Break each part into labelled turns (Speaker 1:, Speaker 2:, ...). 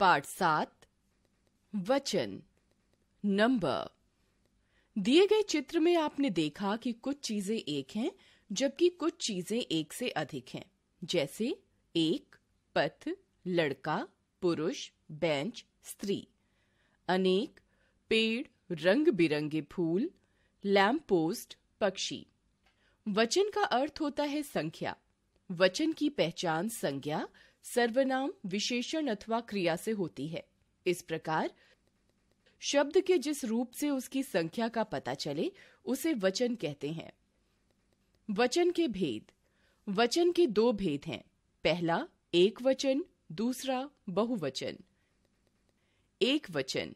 Speaker 1: पाठ सात वचन नंबर दिए गए चित्र में आपने देखा कि कुछ चीजें एक हैं जबकि कुछ चीजें एक से अधिक हैं जैसे एक पथ लड़का पुरुष बेंच स्त्री अनेक पेड़ रंग बिरंगे फूल लैम्प पोस्ट पक्षी वचन का अर्थ होता है संख्या वचन की पहचान संज्ञा सर्वनाम विशेषण अथवा क्रिया से होती है इस प्रकार शब्द के जिस रूप से उसकी संख्या का पता चले उसे वचन कहते हैं वचन के भेद वचन के दो भेद हैं पहला एक वचन दूसरा बहुवचन एक वचन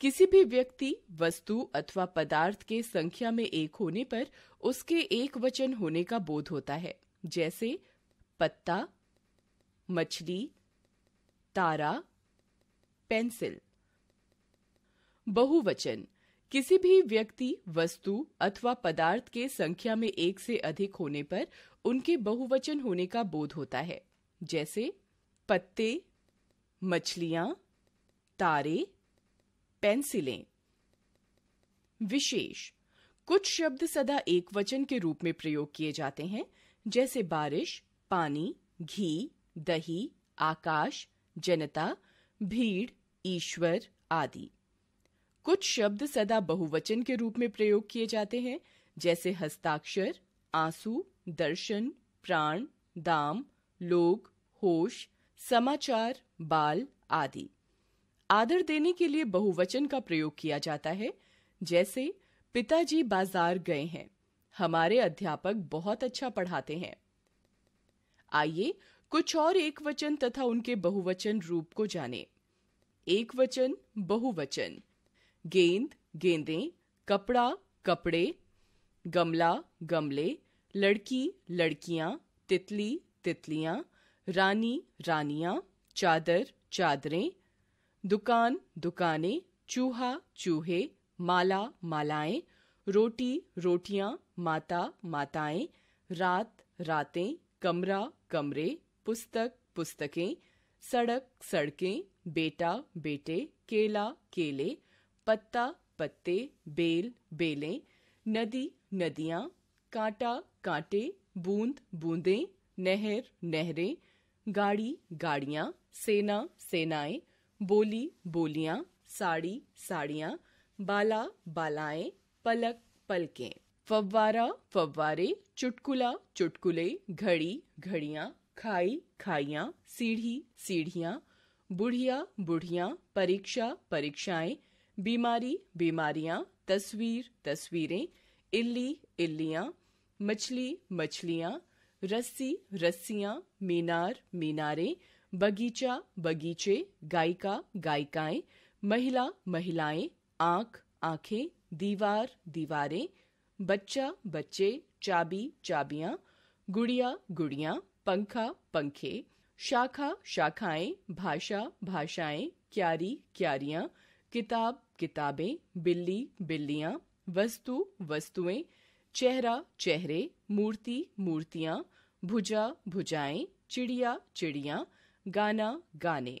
Speaker 1: किसी भी व्यक्ति वस्तु अथवा पदार्थ के संख्या में एक होने पर उसके एक वचन होने का बोध होता है जैसे पत्ता मछली तारा पेंसिल बहुवचन किसी भी व्यक्ति वस्तु अथवा पदार्थ के संख्या में एक से अधिक होने पर उनके बहुवचन होने का बोध होता है जैसे पत्ते मछलियां तारे पेंसिलें विशेष कुछ शब्द सदा एक वचन के रूप में प्रयोग किए जाते हैं जैसे बारिश पानी घी दही आकाश जनता भीड़ ईश्वर आदि कुछ शब्द सदा बहुवचन के रूप में प्रयोग किए जाते हैं जैसे हस्ताक्षर आंसू दर्शन प्राण दाम लोग होश समाचार बाल आदि आदर देने के लिए बहुवचन का प्रयोग किया जाता है जैसे पिताजी बाजार गए हैं हमारे अध्यापक बहुत अच्छा पढ़ाते हैं आइए कुछ और एक वचन तथा उनके बहुवचन रूप को जाने एक वचन बहुवचन गेंद गेंदे कपड़ा कपड़े गमला गमले लड़की लड़कियां तितली तितलियां रानी रानियां चादर चादरें दुकान दुकानें चूहा चूहे माला मालाएं रोटी रोटियां माता माताएं रात रातें कमरा कमरे पुस्तक पुस्तकें सड़क सड़कें बेटा बेटे केला केले पत्ता पत्ते बेल बेलें नदी नदियां कांटा कांटे बूंद बूंदे नहर नहरे गाड़ी गाड़ियां सेना सेनाएं बोली बोलियां साड़ी साड़ियां बाला बालाएं पलक पलकें फव्वारा फव्वारे चुटकुला चुटकुले घड़ी घड़ियां खाई खाइया सीढ़ी सीढ़ियां बुढ़िया बुढ़िया परीक्षा परीक्षाएं बीमारी बीमारियां तस्वीर तस्वीरें इल्ली इल्लियां मछली मछलियां रस्सी रस्सियां मीनार मीनारें बगीचा बगीचे गायिका गायिकाएं महिला महिलाएं आंख आंखें दीवार दीवारें बच्चा बच्चे चाबी चाबियां गुड़िया गुड़िया पंखा पंखे शाखा शाखाएं भाषा भाषाएं क्यारी क्यारियां किताब किताबें बिल्ली बिल्लियां वस्तु वस्तुएं चेहरा चेहरे मूर्ति मूर्तियां भुजा भुजाएं चिड़िया चिड़ियां गाना गाने